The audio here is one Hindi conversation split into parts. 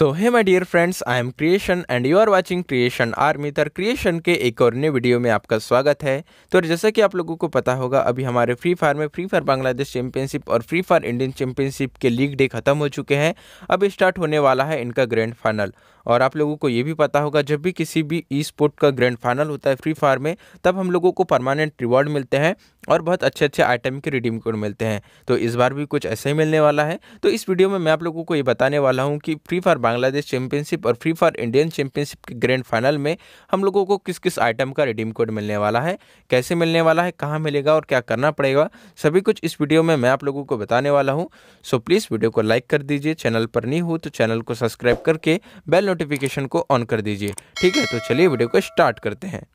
सो है my dear friends I am creation and you are watching creation army तर क्रिएशन के एक और नए वीडियो में आपका स्वागत है तो जैसा कि आप लोगों को पता होगा अभी हमारे फ्री फायर में फ्री फायर बांग्लादेश चैंपियनशिप और फ्री फायर इंडियन चैंपियनशिप के लीग डे खत्म हो चुके हैं अब स्टार्ट होने वाला है इनका ग्रैंड फाइनल और आप लोगों को ये भी पता होगा जब भी किसी भी ई स्पोर्ट का ग्रैंड फाइनल होता है फ्री फायर में तब हम लोगों को परमानेंट रिवॉर्ड मिलते हैं और बहुत अच्छे अच्छे आइटम के रिडीम कोड मिलते हैं तो इस बार भी कुछ ऐसा ही मिलने वाला है तो इस वीडियो में मैं आप लोगों को ये बताने वाला हूँ कि फ्री फायर बांग्लादेश चैंपियनशिप और फ्री फायर इंडियन चैंपियनशिप के ग्रैंड फाइनल में हम लोगों को किस किस आइटम का रिडीम कोड मिलने वाला है कैसे मिलने वाला है कहाँ मिलेगा और क्या करना पड़ेगा सभी कुछ इस वीडियो में मैं आप लोगों को बताने वाला हूँ सो प्लीज़ वीडियो को लाइक कर दीजिए चैनल पर नहीं हो तो चैनल को सब्सक्राइब करके बेल नोटिफिकेशन को ऑन कर दीजिए ठीक है तो चलिए वीडियो को स्टार्ट करते हैं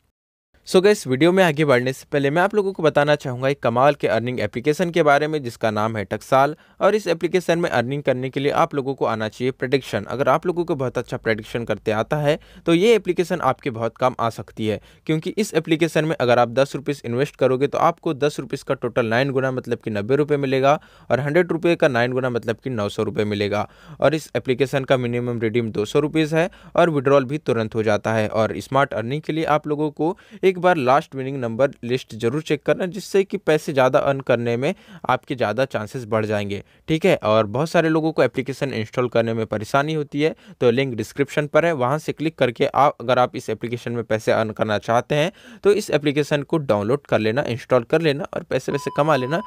सो गए इस वीडियो में आगे बढ़ने से पहले मैं आप लोगों को बताना चाहूँगा एक कमाल के अर्निंग एप्लीकेशन के बारे में जिसका नाम है टक्साल और इस एप्लीकेशन में अर्निंग करने के लिए आप लोगों को आना चाहिए प्रडिक्शन अगर आप लोगों को बहुत अच्छा प्रडिक्शन करते आता है तो ये एप्लीकेशन आपके बहुत काम आ सकती है क्योंकि इस एप्लीकेशन में अगर आप दस इन्वेस्ट करोगे तो आपको दस का टोटल नाइन गुना मतलब कि नब्बे रुपये मिलेगा और हंड्रेड रुपये का नाइन गुना मतलब कि नौ सौ रुपये मिलेगा और इस एप्लीकेशन का मिनिमम रिडीम दो सौ रुपीज़ है और विड्रॉल भी तुरंत हो जाता है और स्मार्ट अर्निंग के लिए आप लोगों को एक एक बार लास्ट विनिंग नंबर लिस्ट ज़रूर चेक करना जिससे कि पैसे ज़्यादा अर्न करने में आपके ज़्यादा चांसेस बढ़ जाएंगे ठीक है और बहुत सारे लोगों को एप्लीकेशन इंस्टॉल करने में परेशानी होती है तो लिंक डिस्क्रिप्शन पर है वहाँ से क्लिक करके आप अगर आप इस एप्लीकेशन में पैसे अर्न करना चाहते हैं तो इस एप्लीकेशन को डाउनलोड कर लेना इंस्टॉल कर लेना और पैसे वैसे कमा लेना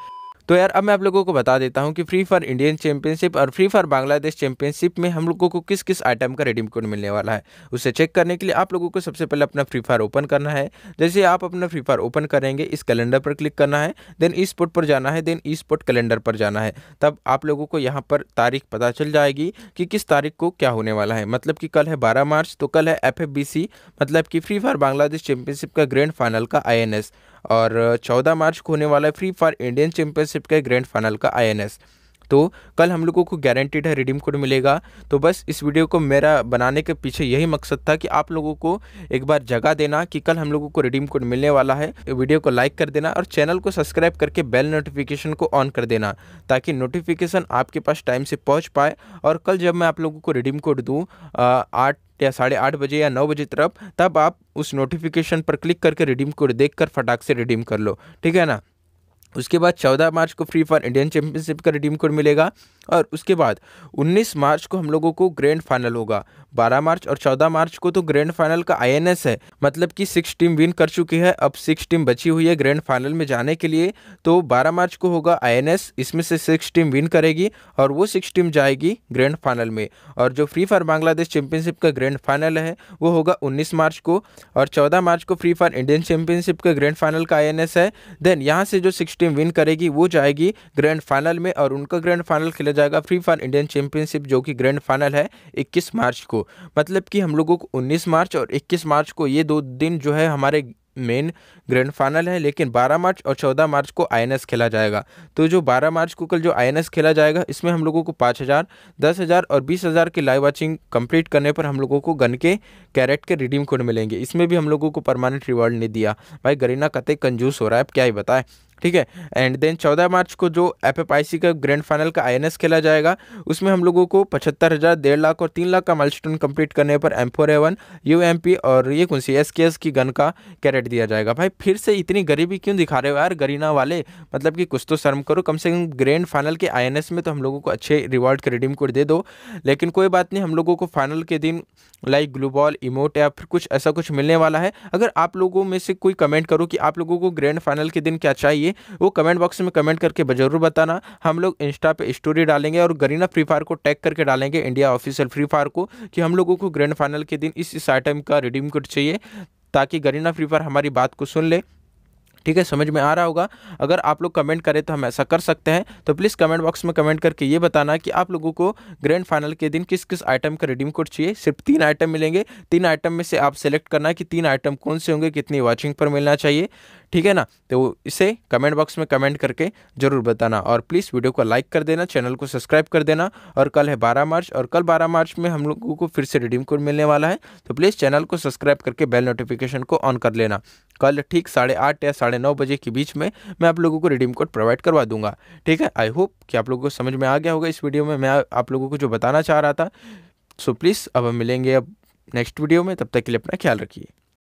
तो यार अब मैं आप लोगों को बता देता हूँ कि फ्री फॉर इंडियन चैंपियनशिप और फ्री फॉर बांग्लादेश चैंपियनशिप में हम लोगों को किस किस आइटम का रेडीम कोड मिलने वाला है उसे चेक करने के लिए आप लोगों को सबसे पहले अपना फ्री फायर ओपन करना है जैसे आप अपना फ्री फायर ओपन करेंगे इस कैलेंडर पर क्लिक करना है देन ई स्पोर्ट पर जाना है देन ई स्पोर्ट कैलेंडर पर जाना है तब आप लोगों को यहाँ पर तारीख पता चल जाएगी कि किस तारीख को क्या होने वाला है मतलब कि कल है बारह मार्च तो कल है एफ मतलब कि फ्री फायर बांग्लादेश चैंपियनशिप का ग्रैंड फाइनल का आई और 14 मार्च को होने वाला है फ्री फायर इंडियन चैंपियनशिप के ग्रैंड फाइनल का आई तो कल हम लोगों को गारंटीड है रिडीम कोड मिलेगा तो बस इस वीडियो को मेरा बनाने के पीछे यही मकसद था कि आप लोगों को एक बार जगह देना कि कल हम लोगों को रिडीम कोड मिलने वाला है वीडियो को लाइक कर देना और चैनल को सब्सक्राइब करके बेल नोटिफिकेशन को ऑन कर देना ताकि नोटिफिकेशन आपके पास टाइम से पहुँच पाए और कल जब मैं आप लोगों को रिडीम कोड दूँ आठ या साढ़े आठ बजे या नौ बजे तरफ तब आप उस नोटिफिकेशन पर क्लिक करके रिडीम कोड देखकर फटाक से रिडीम कर लो ठीक है ना उसके बाद चौदह मार्च को फ्री फायर इंडियन चैंपियनशिप का रिडीम कोड मिलेगा और उसके बाद 19 मार्च को हम लोगों को ग्रैंड फाइनल होगा 12 मार्च और 14 मार्च को तो ग्रैंड फाइनल का आईएनएस है मतलब कि सिक्स टीम विन कर चुकी है अब सिक्स टीम बची हुई है ग्रैंड फाइनल में जाने के लिए तो 12 मार्च को होगा आईएनएस इसमें से सिक्स टीम विन करेगी और वो सिक्स टीम जाएगी ग्रैंड फाइनल में और जो फ्री फायर बांग्लादेश चैंपियनशिप का ग्रैंड फाइनल है वो होगा उन्नीस मार्च को और चौदह मार्च को फ्री फायर इंडियन चैंपियनशिप का ग्रैंड फाइनल का आई है देन यहाँ से जो सिक्स टीम विन करेगी वो जाएगी ग्रैंड फाइनल में और उनका ग्रैंड फाइनल खेला जाएगा फ्री फायर इंडियन चैंपियनशिप जो कि ग्रैंड फाइनल है 21 मार्च को मतलब कि हम लोगों को 19 मार्च और 21 मार्च को ये दो दिन जो है हमारे मेन ग्रैंड फाइनल है लेकिन 12 मार्च और 14 मार्च को आई खेला जाएगा तो जो 12 मार्च को कल जो आई खेला जाएगा इसमें हम लोगों को 5000, 10000 और 20000 के लाइव वाचिंग कंप्लीट करने पर हम लोगों को गन के कैरेट के रिडीम कोड मिलेंगे इसमें भी हम लोगों को परमानेंट रिवॉर्ड नहीं दिया भाई गरीना कतई कंजूस हो रहा है अब क्या ही बताएं ठीक है एंड देन चौदह मार्च को जो एफ एफ आई सी का ग्रैंड फाइनल का आई खेला जाएगा उसमें हम लोगों को पचहत्तर हज़ार डेढ़ लाख और तीन लाख का माइलस्टोन कंप्लीट करने पर M four U M P और ये कौन सी एस के एस की गन का कैरेट दिया जाएगा भाई फिर से इतनी गरीबी क्यों दिखा रहे हो यार गरीना वाले मतलब कि कुछ तो शर्म करो कम से कम ग्रैंड फाइनल के आई में तो हम लोगों को अच्छे रिवॉर्ड के रिडीम कोड दे दो लेकिन कोई बात नहीं हम लोगों को फाइनल के दिन लाइक ग्लूबॉल इमोट या फिर कुछ ऐसा कुछ मिलने वाला है अगर आप लोगों में से कोई कमेंट करो कि आप लोगों को ग्रैंड फाइनल के दिन क्या चाहिए चाहिए वो कमेंट बॉक्स में कमेंट करके ज़रूर बताना हम लोग इंस्टा पे स्टोरी डालेंगे और गरीना फ्री फायर को टैग करके डालेंगे इंडिया ऑफिशियल फ्री फायर को कि हम लोगों को ग्रैंड फाइनल के दिन इस इस आइटम का रिडीम कोड चाहिए ताकि गरीना फ्री फायर हमारी बात को सुन ले ठीक है समझ में आ रहा होगा अगर आप लोग कमेंट करें तो हम ऐसा कर सकते हैं तो प्लीज़ कमेंट बॉक्स में कमेंट करके ये बताना कि आप लोगों को ग्रैंड फाइनल के दिन किस किस आइटम का रिडीम कोड चाहिए सिर्फ तीन आइटम मिलेंगे तीन आइटम में से आप सेलेक्ट करना कि तीन आइटम कौन से होंगे कितनी वॉचिंग पर मिलना चाहिए ठीक है ना तो इसे कमेंट बॉक्स में कमेंट करके ज़रूर बताना और प्लीज़ वीडियो को लाइक कर देना चैनल को सब्सक्राइब कर देना और कल है बारह मार्च और कल बारह मार्च में हम लोगों को फिर से रिडीम कोड मिलने वाला है तो प्लीज़ चैनल को सब्सक्राइब करके बेल नोटिफिकेशन को ऑन कर लेना कल ठीक साढ़े आठ या साढ़े नौ बजे के बीच में मैं आप लोगों को रिडीम कोड प्रोवाइड करवा दूंगा ठीक है आई होप कि आप लोगों को समझ में आ गया होगा इस वीडियो में मैं आप लोगों को जो बताना चाह रहा था सो प्लीज़ अब हम मिलेंगे अब नेक्स्ट वीडियो में तब तक के लिए अपना ख्याल रखिए